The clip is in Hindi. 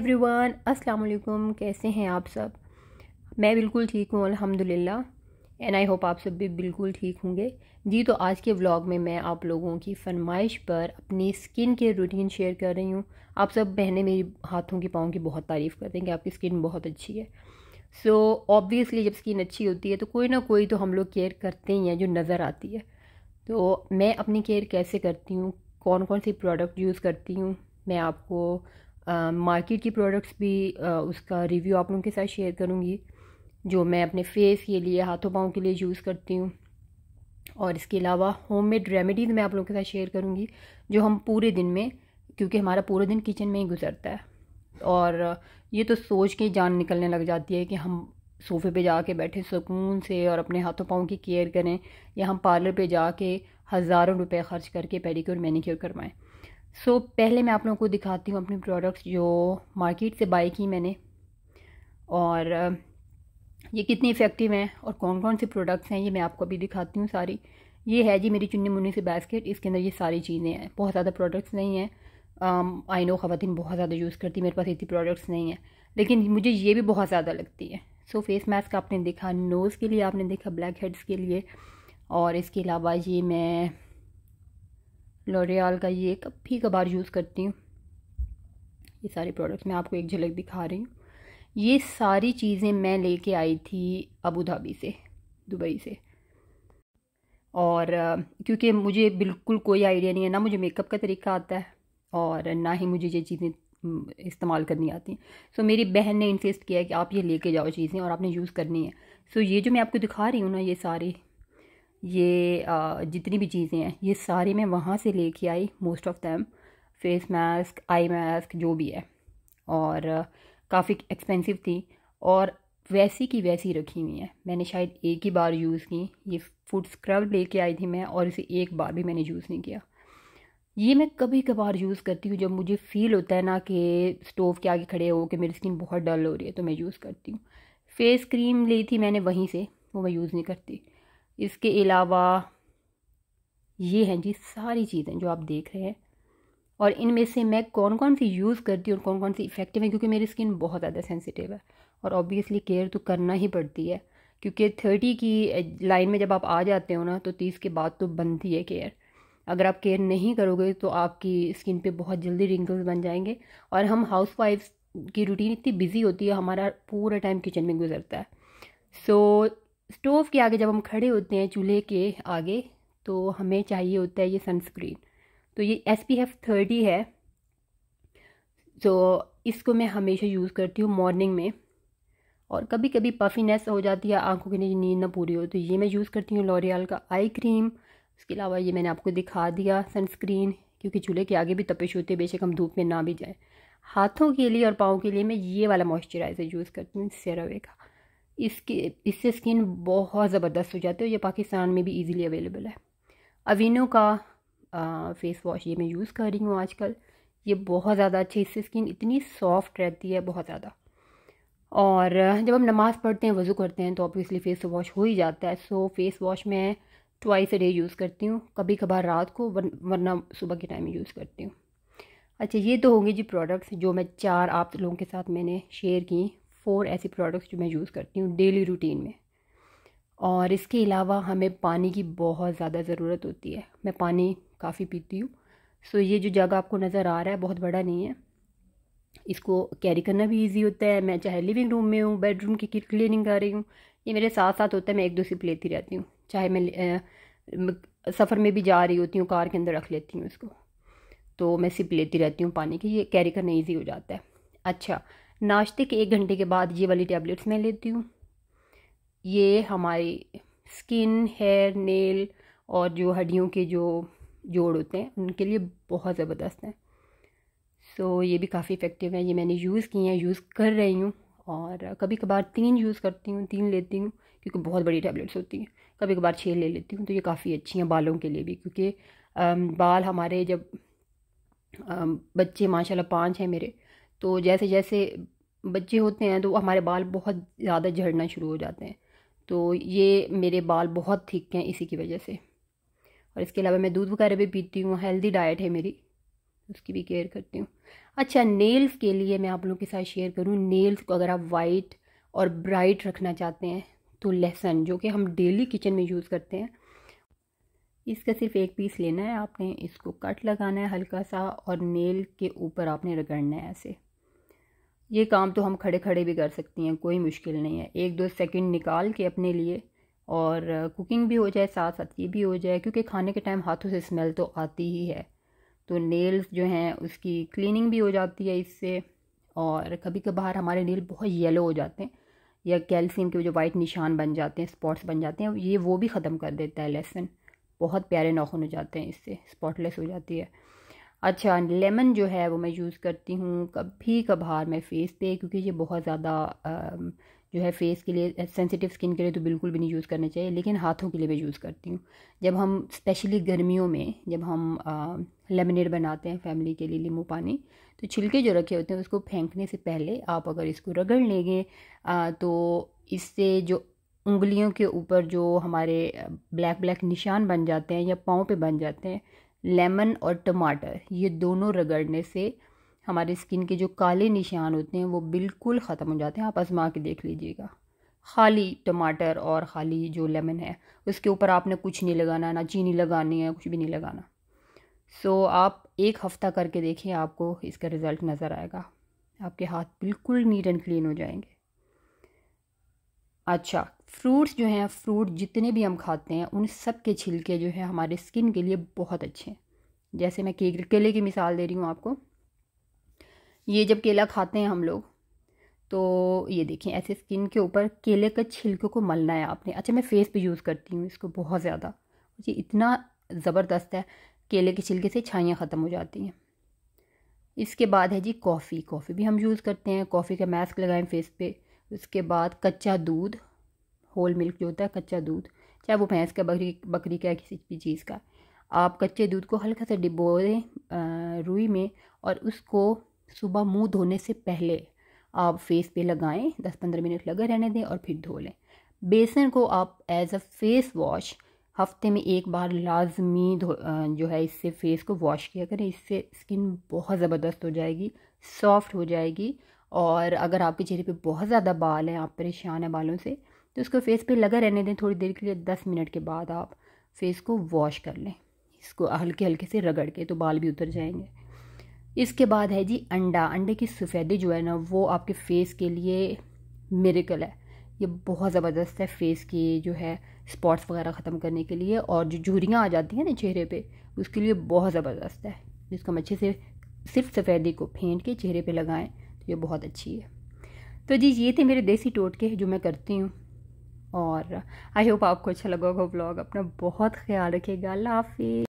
एवरीवन अस्सलाम वालेकुम कैसे हैं आप सब मैं बिल्कुल ठीक हूँ अल्हम्दुलिल्लाह एंड आई होप आप सब भी बिल्कुल ठीक होंगे जी तो आज के व्लॉग में मैं आप लोगों की फरमाइश पर अपनी स्किन के रूटीन शेयर कर रही हूँ आप सब बहने मेरी हाथों की पाँव की बहुत तारीफ़ करते हैं कि आपकी स्किन बहुत अच्छी है सो so, ऑब्वियसली जब स्किन अच्छी होती है तो कोई ना कोई तो हम लोग केयर करते ही हैं जो नज़र आती है तो मैं अपनी केयर कैसे करती हूँ कौन कौन सी प्रोडक्ट यूज़ करती हूँ मैं आपको मार्केट की प्रोडक्ट्स भी आ, उसका रिव्यू आप लोगों के साथ शेयर करूँगी जो मैं अपने फेस के लिए हाथों पाँव के लिए यूज़ करती हूँ और इसके अलावा होम मेड रेमेडीज़ मैं आप लोगों के साथ शेयर करूँगी जो हम पूरे दिन में क्योंकि हमारा पूरा दिन किचन में ही गुजरता है और ये तो सोच के जान निकलने लग जाती है कि हम सोफ़े पे जाके बैठे सुकून से और अपने हाथों पाँव की केयर करें या हम पार्लर पे जाके हज़ारों रुपए खर्च करके पेडिक्योर मैनीक्योर करवाएं सो so, पहले मैं आप लोगों को दिखाती हूँ अपनी प्रोडक्ट्स जो मार्केट से बाई की मैंने और ये कितनी इफ़ेक्टिव हैं और कौन कौन से प्रोडक्ट्स हैं ये मैं आपको अभी दिखाती हूँ सारी ये है जी मेरी चुन्नी मुन्नी से बास्केट इसके अंदर ये सारी चीज़ें हैं बहुत ज़्यादा प्रोडक्ट्स नहीं हैं आई नो ख़वान बहुत ज़्यादा यूज़ करती मेरे पास इतनी प्रोडक्ट्स नहीं हैं लेकिन मुझे ये भी बहुत ज़्यादा लगती है सो so, फेस मास्क आपने देखा नोज़ के लिए आपने देखा ब्लैक हेड्स के लिए और इसके अलावा ये मैं लोरियाल का ये कभी कभार यूज़ करती हूँ ये सारे प्रोडक्ट्स मैं आपको एक झलक दिखा रही हूँ ये सारी चीज़ें मैं लेके आई थी अबू धाबी से दुबई से और क्योंकि मुझे बिल्कुल कोई आइडिया नहीं है ना मुझे मेकअप का तरीका आता है और ना ही मुझे ये चीज़ें इस्तेमाल करनी आती हैं सो so, मेरी बहन ने इन्सिस्ट किया कि आप ये लेके जाओ चीज़ें और आपने यूज़ करनी है सो so, ये जो मैं आपको दिखा रही हूँ ना ये सारी ये जितनी भी चीज़ें हैं ये सारी मैं वहाँ से लेके आई most of them face mask eye mask जो भी है और काफ़ी एक्सपेंसिव थी और वैसी की वैसी रखी हुई है मैंने शायद एक ही बार यूज़ की ये फूड स्क्रब लेके आई थी मैं और इसे एक बार भी मैंने यूज़ नहीं किया ये मैं कभी कभार यूज़ करती हूँ जब मुझे फ़ील होता है ना कि स्टोव के आगे खड़े हो कि मेरी स्किन बहुत डल हो रही है तो मैं यूज़ करती हूँ फेस क्रीम ली थी मैंने वहीं से वो मैं यूज़ नहीं करती इसके अलावा ये हैं जी सारी चीज़ें जो आप देख रहे हैं और इनमें से मैं कौन कौन सी यूज़ करती हूँ और कौन कौन सी इफ़ेक्टिव है क्योंकि मेरी स्किन बहुत ज़्यादा सेंसिटिव है और ऑब्वियसली केयर तो करना ही पड़ती है क्योंकि थर्टी की लाइन में जब आप आ जाते हो ना तो तीस के बाद तो बनती है केयर अगर आप केयर नहीं करोगे तो आपकी स्किन पे बहुत जल्दी रिंकल्स बन जाएंगे और हम हाउस वाइफ्स की रूटीन इतनी बिज़ी होती है हमारा पूरा टाइम किचन में गुजरता है सो so, स्टोव के आगे जब हम खड़े होते हैं चूल्हे के आगे तो हमें चाहिए होता है ये सनस्क्रीन तो ये एस पी एफ थर्टी है तो इसको मैं हमेशा यूज़ करती हूँ मॉर्निंग में और कभी कभी पफीनेस हो जाती है आंखों के नीचे नींद ना पूरी हो तो ये मैं यूज़ करती हूँ लॉरियल का आई क्रीम उसके अलावा ये मैंने आपको दिखा दिया सनस्क्रीन क्योंकि चूल्हे के आगे भी तपिश होती है बेशक हम धूप में ना भी जाए हाथों के लिए और पाँव के लिए मैं ये वाला मॉइस्चराइज़र यूज़ करती हूँ सेरावे का इसकी इससे स्किन बहुत ज़बरदस्त हो जाती है ये पाकिस्तान में भी इजीली अवेलेबल है अवीनो का आ, फेस वॉश ये मैं यूज़ कर रही हूँ आजकल ये बहुत ज़्यादा अच्छी इससे स्किन इतनी सॉफ्ट रहती है बहुत ज़्यादा और जब हम नमाज़ पढ़ते हैं वज़ू करते हैं तो ऑब्वियसली फ़ेस वॉश हो ही जाता है सो फेस वॉश मैं ट्वाइस डे यूज़ करती हूँ कभी कभार रात को वरना सुबह के टाइम यूज़ करती हूँ अच्छा ये तो होंगे जी प्रोडक्ट्स जो मैं चार आप लोगों के साथ मैंने शेयर की फ़ोर ऐसे प्रोडक्ट्स जो मैं यूज़ करती हूँ डेली रूटीन में और इसके अलावा हमें पानी की बहुत ज़्यादा ज़रूरत होती है मैं पानी काफ़ी पीती हूँ सो ये जो जगह आपको नज़र आ रहा है बहुत बड़ा नहीं है इसको कैरी करना भी इजी होता है मैं चाहे लिविंग रूम में हूँ बेडरूम की क्लीनिंग कर रही हूँ ये मेरे साथ साथ होता है मैं एक दो सिप लेती रहती हूँ चाहे मैं सफ़र में भी जा रही होती हूँ कार के अंदर रख लेती हूँ इसको तो मैं सिप लेती रहती हूँ पानी की ये कैरी करना ईजी हो जाता है अच्छा नाश्ते के एक घंटे के बाद ये वाली टैबलेट्स मैं लेती हूँ ये हमारी स्किन हेयर नेल और जो हड्डियों के जो जोड़ होते हैं उनके लिए बहुत ज़बरदस्त हैं सो so, ये भी काफ़ी इफ़ेक्टिव है ये मैंने यूज़ किए हैं यूज़ कर रही हूँ और कभी कभार तीन यूज़ करती हूँ तीन लेती हूँ क्योंकि बहुत बड़ी टैबलेट्स होती हैं कभी कभार छः ले लेती हूँ तो ये काफ़ी अच्छी हैं बालों के लिए भी क्योंकि बाल हमारे जब बच्चे माशाल्लाह पांच हैं मेरे तो जैसे जैसे बच्चे होते हैं तो हमारे बाल बहुत ज़्यादा झड़ना शुरू हो जाते हैं तो ये मेरे बाल बहुत थिक हैं इसी की वजह से और इसके अलावा मैं दूध वगैरह भी पीती हूँ हेल्दी डाइट है मेरी उसकी भी केयर करती हूँ अच्छा नेल्स के लिए मैं आप लोगों के साथ शेयर करूँ नेल्स को अगर आप वाइट और ब्राइट रखना चाहते हैं तो लहसन जो कि हम डेली किचन में यूज़ करते हैं इसका सिर्फ एक पीस लेना है आपने इसको कट लगाना है हल्का सा और नेल के ऊपर आपने रगड़ना है ऐसे ये काम तो हम खड़े खड़े भी कर सकती हैं कोई मुश्किल नहीं है एक दो सेकंड निकाल के अपने लिए और कुकिंग भी हो जाए साथ साथ ये भी हो जाए क्योंकि खाने के टाइम हाथों से स्मेल तो आती ही है तो नेल्स जो हैं उसकी क्लीनिंग भी हो जाती है इससे और कभी कभार हमारे नेल बहुत येलो हो जाते हैं या कैल्शियम के जो वाइट निशान बन जाते हैं स्पॉट्स बन जाते हैं ये वो भी ख़त्म कर देता है लेसन बहुत प्यारे नाखून हो जाते हैं इससे स्पॉटलेस हो जाती है अच्छा लेमन जो है वो मैं यूज़ करती हूँ कभी कभार मैं फेस पे क्योंकि ये बहुत ज़्यादा जो है फेस के लिए सेंसिटिव स्किन के लिए तो बिल्कुल भी नहीं यूज़ करना चाहिए लेकिन हाथों के लिए भी यूज़ करती हूँ जब हम स्पेशली गर्मियों में जब हम लेमनेड बनाते हैं फैमिली के लिए लीमू पानी तो छिलके जो रखे होते हैं उसको फेंकने से पहले आप अगर इसको रगड़ लेंगे तो इससे जो उंगलियों के ऊपर जो हमारे ब्लैक ब्लैक निशान बन जाते हैं या पाँव पे बन जाते हैं लेमन और टमाटर ये दोनों रगड़ने से हमारे स्किन के जो काले निशान होते हैं वो बिल्कुल ख़त्म हो जाते हैं आप आजमा के देख लीजिएगा खाली टमाटर और खाली जो लेमन है उसके ऊपर आपने कुछ नहीं लगाना ना चीनी लगानी है कुछ भी नहीं लगाना सो आप एक हफ़्ता करके देखें आपको इसका रिज़ल्ट नज़र आएगा आपके हाथ बिल्कुल नीट एंड क्लीन हो जाएंगे अच्छा फ्रूट्स जो हैं फ्रूट जितने भी हम खाते हैं उन सब के छिलके जो है हमारे स्किन के लिए बहुत अच्छे हैं जैसे मैं केले केले की मिसाल दे रही हूँ आपको ये जब केला खाते हैं हम लोग तो ये देखें ऐसे स्किन के ऊपर केले के छिलके को मलना है आपने अच्छा मैं फेस पे यूज़ करती हूँ इसको बहुत ज़्यादा मुझे इतना ज़बरदस्त है केले के छिलके से छाइयाँ ख़त्म हो जाती हैं इसके बाद है जी कॉफ़ी कॉफ़ी भी हम यूज़ करते हैं कॉफ़ी का मास्क लगाएं फेस पे उसके बाद कच्चा दूध होल मिल्क जो होता है कच्चा दूध चाहे वो भैंस का बकरी बकरी का किसी भी चीज़ का आप कच्चे दूध को हल्का सा डिबो दें रुई में और उसको सुबह मुंह धोने से पहले आप फेस पे लगाएं दस पंद्रह मिनट लगे रहने दें और फिर धो लें बेसन को आप एज अ फेस वॉश हफ्ते में एक बार लाजमी जो है इससे फेस को वॉश किया करें इससे स्किन बहुत ज़बरदस्त हो जाएगी सॉफ्ट हो जाएगी और अगर आपके चेहरे पे बहुत ज़्यादा बाल हैं आप परेशान हैं बालों से तो इसको फेस पे लगा रहने दें थोड़ी देर के लिए दस मिनट के बाद आप फेस को वॉश कर लें इसको हल्के हल्के से रगड़ के तो बाल भी उतर जाएंगे इसके बाद है जी अंडा अंडे की सफ़ेदी जो है ना वो आपके फेस के लिए मेरिकल है ये बहुत ज़बरदस्त है फेस के जो है स्पॉट्स वगैरह ख़त्म करने के लिए और जो झूरियाँ आ जाती हैं ना चेहरे पे उसके लिए बहुत ज़बरदस्त है जिसको हम अच्छे से सिर्फ सफ़ेदी को फेंट के चेहरे पे लगाएं तो ये बहुत अच्छी है तो जी ये थे मेरे देसी टोटके जो मैं करती हूँ और आई होप आपको अच्छा लगा होगा ब्लॉग अपना बहुत ख्याल रखिएगा अल्लाह हाफिज़